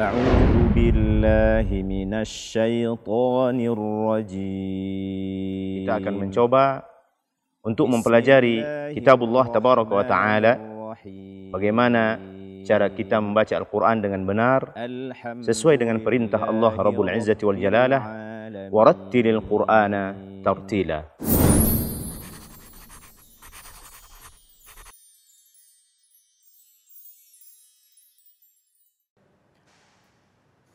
أعوذ بالله من الشيطان الرجيم Kita akan mencoba untuk mempelajari kitab Allah Tabaraka wa Ta'ala Bagaimana cara kita membaca Al-Quran dengan benar Sesuai dengan perintah Allah Rabbul Izzati wal Jalalah Warattilil Qur'ana tartila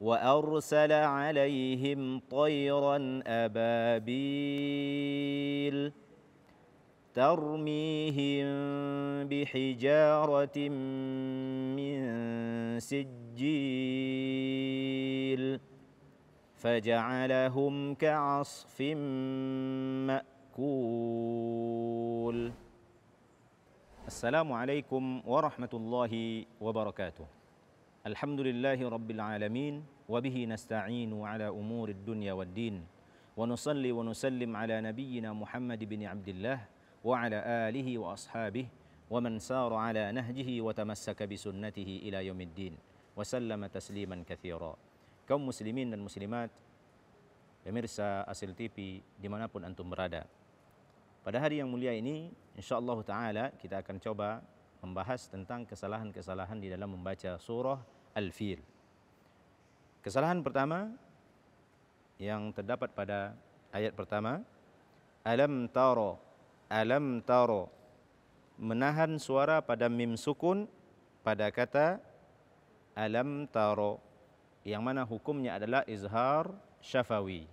وارسل عليهم طيرا ابابيل ترميهم بحجاره من سجيل فجعلهم كعصف ماكول السلام عليكم ورحمه الله وبركاته الحمد لله رب العالمين وبه نستعين على أمور الدنيا والدين ونصلي ونسلم على نبينا محمد بن عبد الله وعلى آله وأصحابه ومن سار على نهجه وتمسك بسنته إلى يوم الدين وسلم تسليما كثيرا كم مسلمين المسلمات Pemirsa Asil TV dimanapun antum berada. Pada hari yang mulia ini, insyaAllah ta'ala kita akan coba membahas tentang kesalahan-kesalahan di dalam membaca surah Al-Fil. Kesalahan pertama yang terdapat pada ayat pertama, alam taro, alam taro, menahan suara pada mim sukun pada kata alam taro, yang mana hukumnya adalah izhar syafawi.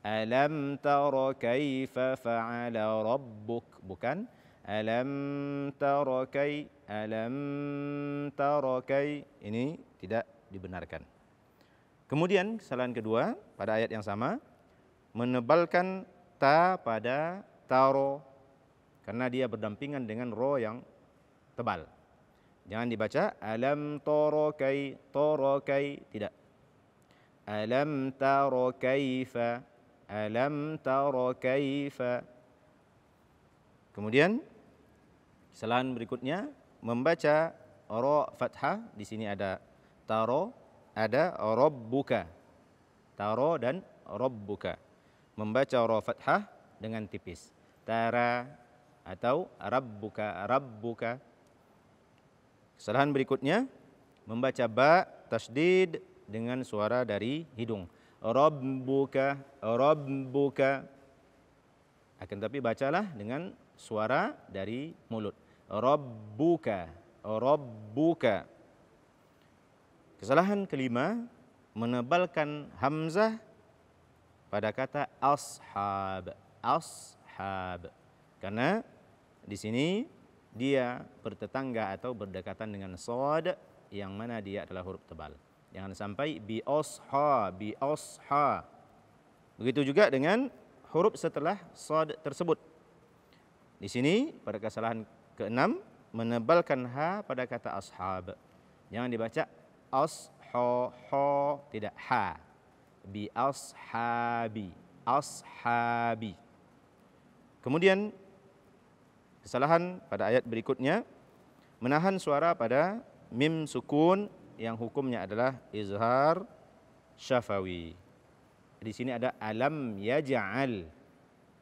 Alam taro kaifa fa'ala rabbuk, Bukan? alam tarakai alam tarakai ini tidak dibenarkan kemudian kesalahan kedua pada ayat yang sama menebalkan ta pada taro karena dia berdampingan dengan ro yang tebal jangan dibaca alam tarakai tarakai tidak alam tarakaifa alam tarakaifa kemudian Kesalahan berikutnya membaca ro fathah di sini ada taro ada rabbuka. Taro dan rabbuka. Membaca ro fathah dengan tipis. Tara atau rabbuka rabbuka. Kesalahan berikutnya membaca ba tasdid dengan suara dari hidung. Rabbuka rabbuka. Akan tapi bacalah dengan suara dari mulut. Rabbuka, Rabbuka. Kesalahan kelima, menebalkan hamzah pada kata ashab, ashab. Karena di sini dia bertetangga atau berdekatan dengan sod yang mana dia adalah huruf tebal. Jangan sampai bi osha, bi osha. Begitu juga dengan huruf setelah sod tersebut. Di sini pada kesalahan keenam menebalkan ha pada kata ashab. Jangan dibaca as ho ha, ho ha, tidak ha. Bi ashabi ashabi. Kemudian kesalahan pada ayat berikutnya menahan suara pada mim sukun yang hukumnya adalah izhar syafawi. Di sini ada alam yaj'al.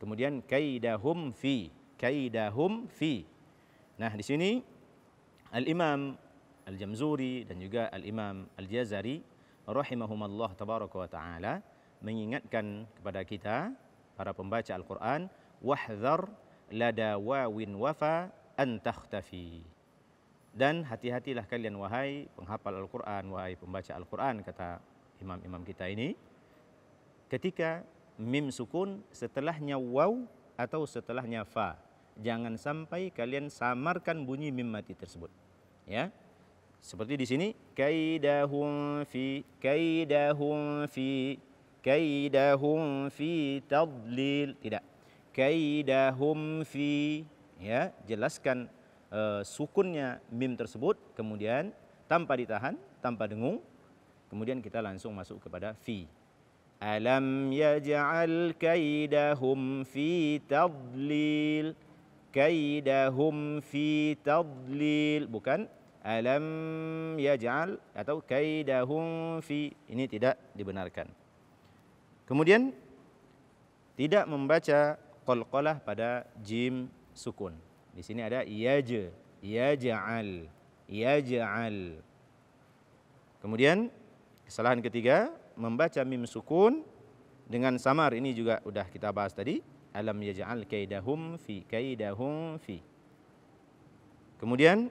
Kemudian kaidahum fi kaidahum fi. Nah, di sini Al-Imam Al-Jamzuri dan juga Al-Imam Al-Jazari rahimahumallah tabaraka wa taala mengingatkan kepada kita para pembaca Al-Quran wahdhar lada wawin wafa an takhtafi. Dan hati-hatilah kalian wahai penghafal Al-Quran, wahai pembaca Al-Quran kata imam-imam kita ini ketika mim sukun setelahnya waw atau setelahnya fa. Jangan sampai kalian samarkan bunyi mim mati tersebut. Ya. Seperti di sini kaidahum fi kaidahum fi kaidahum fi tadlil. Tidak. Kaidahum fi ya, jelaskan uh, sukunnya mim tersebut kemudian tanpa ditahan, tanpa dengung. Kemudian kita langsung masuk kepada fi. ألم yajal كيدهم fi تضليل كيدهم fi تضليل bukan alam yaj'al atau kaidahum fi ini tidak dibenarkan kemudian tidak membaca qalqalah pada jim sukun di sini ada yaj yaj'al yaj'al kemudian kesalahan ketiga membaca mim sukun dengan samar ini juga sudah kita bahas tadi alam yaj'al kaidahum fi kaidahum fi kemudian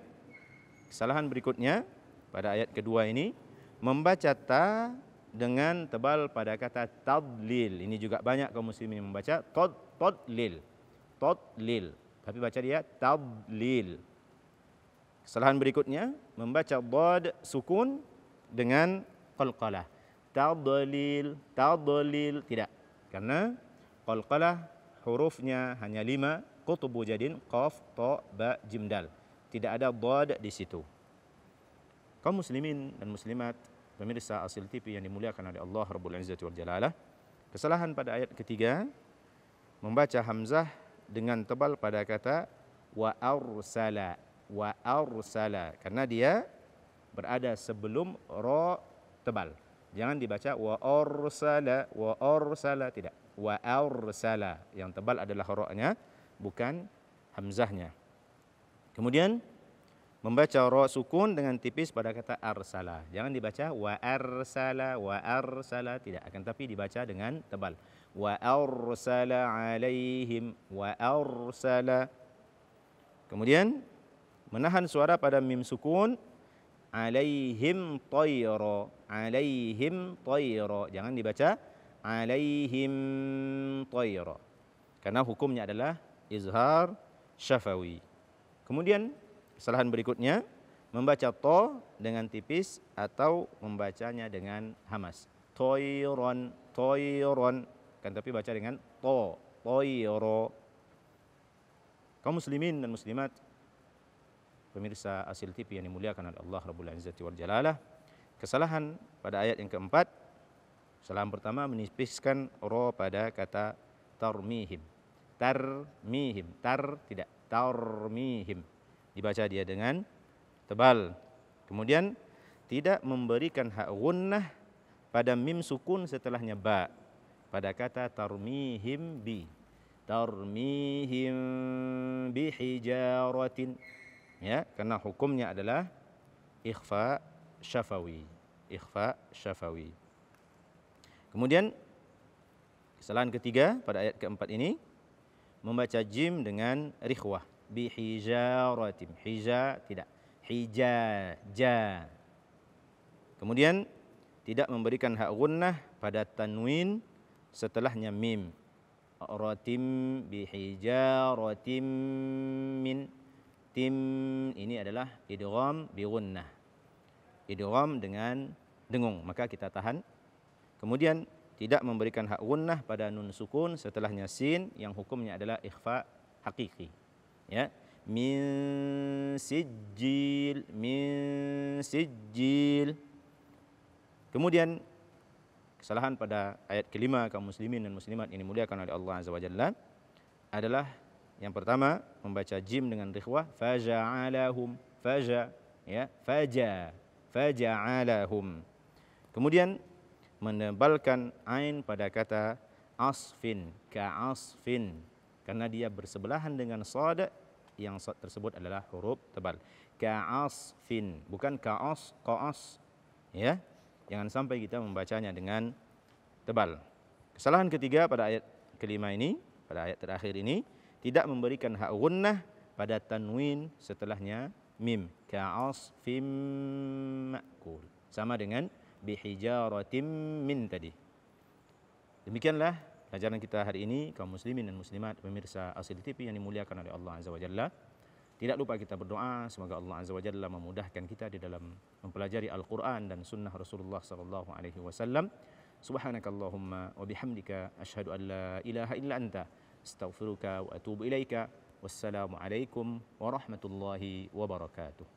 kesalahan berikutnya pada ayat kedua ini membaca ta dengan tebal pada kata tadlil ini juga banyak kaum muslimin membaca tad tadlil tadlil tapi baca dia tadlil kesalahan berikutnya membaca dad sukun dengan qalqalah tadlil tadlil tidak karena qalqalah hurufnya hanya lima kutubu jadin qaf ta ba jimdal. tidak ada dad di situ Kau muslimin dan muslimat pemirsa asil TV yang dimuliakan oleh Allah Rabbul Izzati wal Jalalah kesalahan pada ayat ketiga membaca hamzah dengan tebal pada kata wa arsala wa arsala karena dia berada sebelum ra tebal. Jangan dibaca wa arsala wa arsala tidak. Wa arsala yang tebal adalah ra bukan hamzahnya. Kemudian membaca ra sukun dengan tipis pada kata arsala. Jangan dibaca wa arsala wa arsala tidak akan tapi dibaca dengan tebal. Wa arsala alaihim wa arsala. Kemudian menahan suara pada mim sukun alaihim tayra alaihim tayra jangan dibaca alaihim tayra karena hukumnya adalah izhar syafawi kemudian kesalahan berikutnya membaca to dengan tipis atau membacanya dengan hamas tayran tayran kan tapi baca dengan to tayra kaum muslimin dan muslimat pemirsa Asil TV yang dimuliakan oleh Allah Rabbul Izzati wal Jalalah. Kesalahan pada ayat yang keempat, salam pertama menipiskan ro pada kata tarmihim. Tarmihim, tar tidak, tarmihim. Dibaca dia dengan tebal. Kemudian tidak memberikan hak gunnah pada mim sukun setelahnya ba pada kata tarmihim bi tarmihim bi hijaratin ya karena hukumnya adalah ikhfa syafawi ikhfa syafawi kemudian kesalahan ketiga pada ayat keempat ini membaca jim dengan rikhwah bi hijaratim hija tidak hija ja. kemudian tidak memberikan hak gunnah pada tanwin setelahnya mim rotim bi rotim min tim ini adalah idrom bi idrom dengan dengung, maka kita tahan. Kemudian tidak memberikan hak gunnah pada nun sukun setelahnya sin yang hukumnya adalah ikhfa hakiki. Ya. Min sijil, Kemudian kesalahan pada ayat kelima kaum muslimin dan muslimat ini dimuliakan oleh Allah Azza wajalla adalah yang pertama membaca jim dengan rikhwah faja'alahum faja ya faja faja'alahum. Kemudian menebalkan ain pada kata asfin ka asfin karena dia bersebelahan dengan sad yang sad tersebut adalah huruf tebal. Ka asfin bukan ka as qas ya. Jangan sampai kita membacanya dengan tebal. Kesalahan ketiga pada ayat kelima ini, pada ayat terakhir ini, tidak memberikan hak gunnah pada tanwin setelahnya mim ka'as fim ma'kul sama dengan bihijaratim min tadi demikianlah pelajaran kita hari ini kaum muslimin dan muslimat pemirsa asli TV yang dimuliakan oleh Allah Azza wa Jalla tidak lupa kita berdoa semoga Allah Azza wa Jalla memudahkan kita di dalam mempelajari Al-Qur'an dan sunnah Rasulullah sallallahu alaihi wasallam subhanakallahumma wa bihamdika asyhadu an la ilaha illa anta استغفرك واتوب اليك والسلام عليكم ورحمه الله وبركاته